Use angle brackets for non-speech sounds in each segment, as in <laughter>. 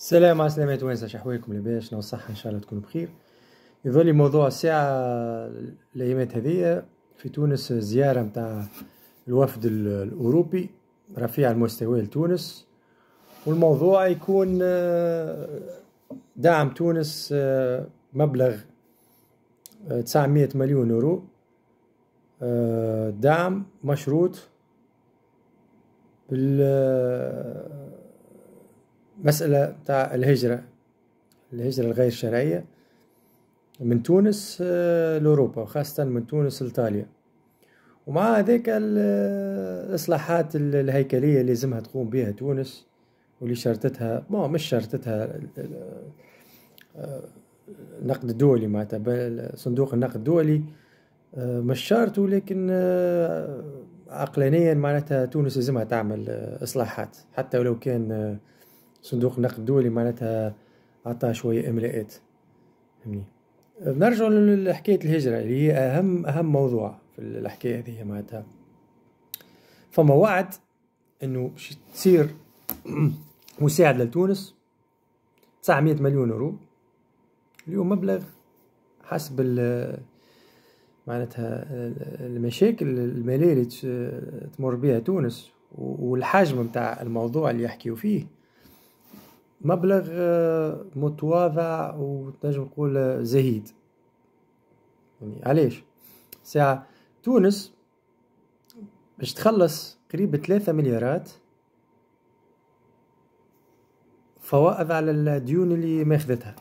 السلام على سلامة وانسة شحوالكم لاباس شنو الصحة ان شاء الله تكونوا بخير يظل موضوع الساعة الايامات هذيا في تونس زيارة متاع الوفد الاوروبي رفيع المستوى لتونس والموضوع يكون آه، دعم تونس آه، مبلغ 900 آه، مليون يورو دعم مشروط بال مسألة بتاع الهجرة الهجرة الغير شرعية من تونس آه، لأوروبا خاصة من تونس لإيطاليا ومع هذاك الإصلاحات آه، الهيكلية اللي لازمها تقوم بها تونس واللي شرطتها ما مش شرطتها النقد آه، الدولي معناتها صندوق النقد الدولي مش شرط ولكن عقلانيا معناتها تونس لازمها تعمل إصلاحات حتى ولو كان صندوق النقد الدولي معناتها عطاه شويه املاءات فهمني نرجع لحكايه الهجره اللي هي اهم اهم موضوع في الحكايه هذه معناتها فما وعد انه باش تصير <clears throat> مساعده لتونس 900 مليون يورو اللي هو مبلغ حسب معناتها المشاكل الماليه اللي تمر بها تونس والحجم نتاع الموضوع اللي يحكيو فيه مبلغ آه، متواضع وتنجم نقول آه، زهيد يعني علاش ساعة تونس باش تخلص قريب ثلاثة مليارات فوائد على الديون اللي ماخذتها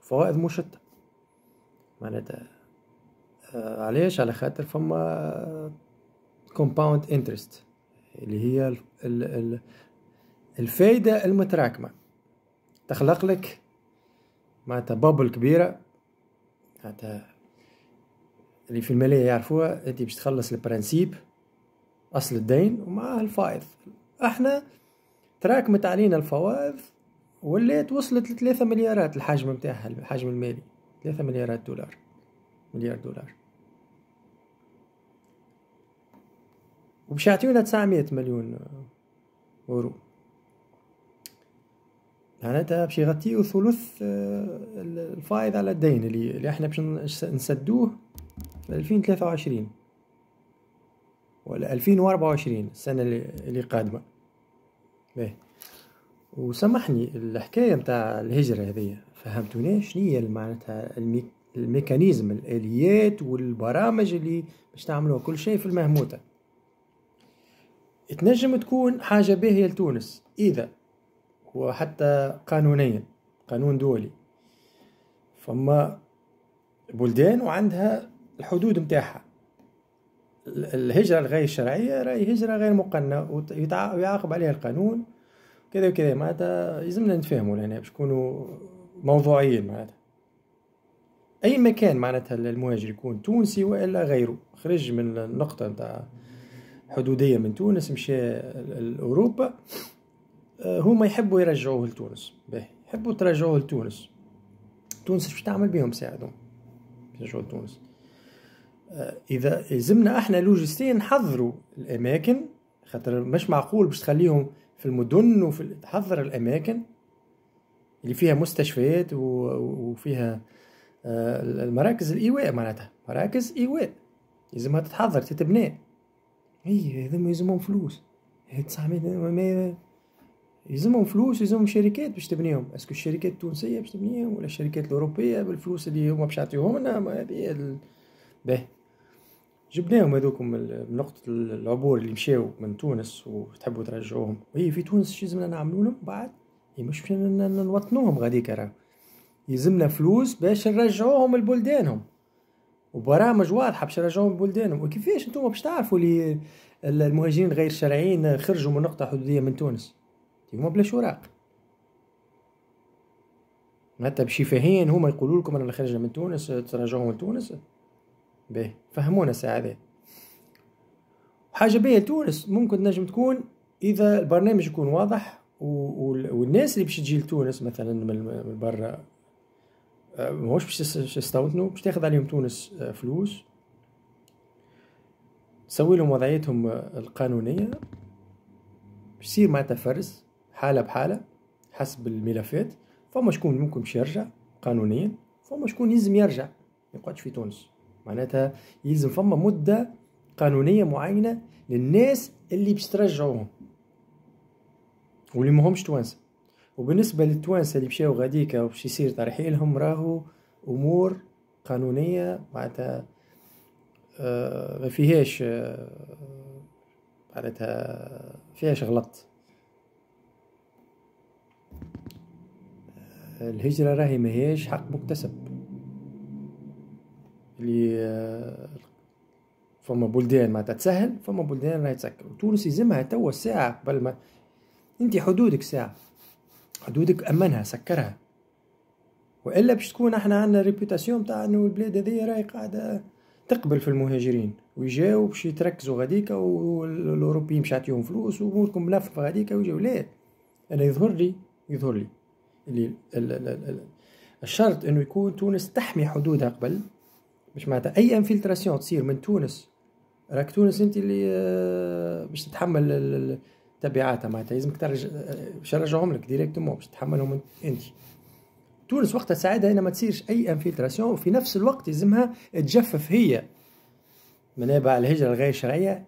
فوائد مشتة معناتها آه، علاش على خاطر فما كومباوند انترست اللي هي الفايدة المتراكمة تخلق لك معناتها بابل كبيرة معناتها اللي في المالية يعرفوها أنت باش تخلص البرانسيب أصل الدين ومعاه الفائض احنا تراكمت علينا الفوائض ولات وصلت لثلاثة مليارات الحجم نتاعها الحجم المالي ثلاثة مليارات دولار مليار دولار وباش يعطيونا تسعمية مليون اورو معناتها باش يغطيو ثلث آه، الفائض على الدين اللي, اللي احنا باش نسدوه في 2023 ولا 2024 السنة اللي قادمة باهي وسامحني الحكاية متاع الهجرة هذيا فهمتوني هي معناتها الميكانيزم الآليات والبرامج اللي باش تعملوها كل شيء في المهموتة تنجم تكون حاجة باهية لتونس إذا وحتى قانونيا قانون دولي فما بلدان وعندها الحدود متاعها الهجرة الغير شرعية راهي هجرة غير مقنة ويعاقب عليها القانون كذا وكذا معناتها يلزمنا نتفاهموا لهنا باش نكونوا موضوعيين معناتها أي مكان معناتها المهاجر يكون تونسي وإلا غيره خرج من النقطة نتاع حدودية من تونس مشى لأوروبا آه، هما يحبوا يرجعوه لتونس باهي يحبوا ترجعوه لتونس تونس باش تعمل بهم ساعدهم يرجعوا لتونس آه، اذا يلزمنا احنا لوجستيا نحضروا الاماكن خاطر مش معقول باش تخليهم في المدن وفي تحضر الاماكن اللي فيها مستشفيات وفيها آه، المراكز الايواء معناتها مراكز ايواء لازمها تتحضر تتبنى هي إيه، هذم يلزمهم فلوس 900 يلزمهم فلوس يلزمهم شركات باش تبنيهم اسكو الشركات التونسيه باش تبنيهم ولا الشركات الاوروبيه بالفلوس اللي هما باش يعطيوهم لنا هذه ال... باهي جبناهم هذوكم من نقطة العبور اللي مشاو من تونس وتحبوا ترجعوهم وهي في تونس شو لازمنا نعملو لهم بعد هي مش باش نوطنوهم غادي كرا يلزمنا فلوس باش نرجعوهم لبلدانهم وبرامج واضحة باش نرجعوهم لبلدانهم وكيفاش نتوما باش تعرفوا اللي المهاجرين غير الشرعيين خرجوا من نقطة حدودية من تونس هما بلا شراق حتى بشفاهيا هما يقولوا لكم انا خرجنا من تونس تراجعوا من تونس به فهمونا الساعة هذه حاجة بيه تونس ممكن تنجم تكون إذا البرنامج يكون واضح والناس اللي باش تجي لتونس مثلا من برا ماهوش باش يستوطنوا باش تاخذ عليهم تونس آه، فلوس تسوي لهم وضعيتهم آه، القانونية باش يصير معناتها فرز حالة بحالة حسب الملفات فما شكون ممكن باش يرجع قانونيا فما شكون يلزم يرجع ما يقعدش في تونس معناتها يلزم فما مدة قانونية معينة للناس اللي باش ترجعوهم واللي ماهمش توانسة وبالنسبة للتوانسة اللي مشاو غاديكا وباش يصير ترحيلهم راهو أمور قانونية معناتها آه، ما فيهاش آه، معناتها فيهاش غلط الهجرة راهي ماهيش حق مكتسب اللي آه، فما بلدان ما تسهل فما بلدان راهي تسكر تونس يلزمها توا ساعة قبل ما انت حدودك ساعة حدودك امنها سكرها والا باش تكون احنا عندنا ريبوتاسيون تاع انه البلاد هاذيا راهي قاعده تقبل في المهاجرين ويجاو باش يتركزوا غاديكا والاوروبيين باش يعطيهم فلوس واموركم ملفه غاديكا ويجاو لا انا يظهر لي يظهر لي الشرط انه يكون تونس تحمي حدودها قبل مش معناتها اي انفلتراسيون تصير من تونس راك تونس انت اللي آه، باش تتحمل تبعاتها معناتها لازمك ترجع باش آه، نرجعهم لك ديريكتومون باش تتحملهم انت تونس وقتها ساعدها هنا ما تصيرش اي انفلتراسيون وفي نفس الوقت يلزمها تجفف هي منابع الهجره الغير شرعيه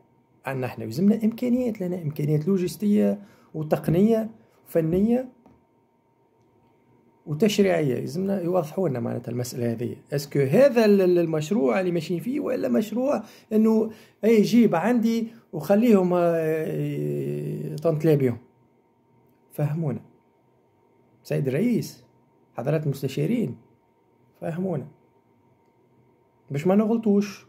عنا احنا يلزمنا امكانيات لنا امكانيات لوجستيه وتقنيه وفنيه وتشريعيه يلزمنا يوضحوا لنا معناتها المساله هذه اسكو هذا المشروع اللي ماشيين فيه ولا مشروع انه اي جيب عندي وخليهم طنطلي آه، آه، بيهم فهمونا سيد الرئيس حضرات المستشارين فهمونا باش ما نغلطوش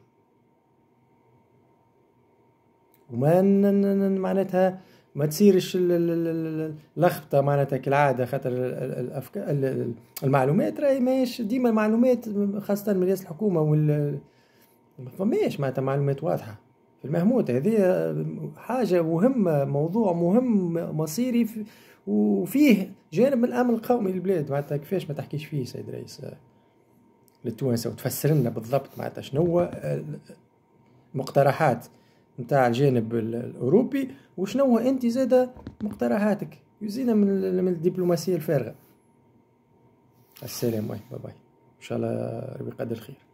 وما معناتها ما تصيرش اللخبطه معناتها كالعاده خاطر الافكار المعلومات راهي ماهيش ديما المعلومات خاصه من رئاسه الحكومه وال ما فماش معناتها معلومات واضحه في المهموت هذه حاجه مهمه موضوع مهم مصيري وفيه جانب من الامن القومي للبلاد معناتها كيفاش ما تحكيش فيه سيد رئيس للتوانسه وتفسر لنا بالضبط معناتها شنو مقترحات نتاع الجانب الاوروبي وشنو انت زاده مقترحاتك يزينا من الدبلوماسيه الفارغه السلام عليكم باي باي ان شاء الله ربي يقدر الخير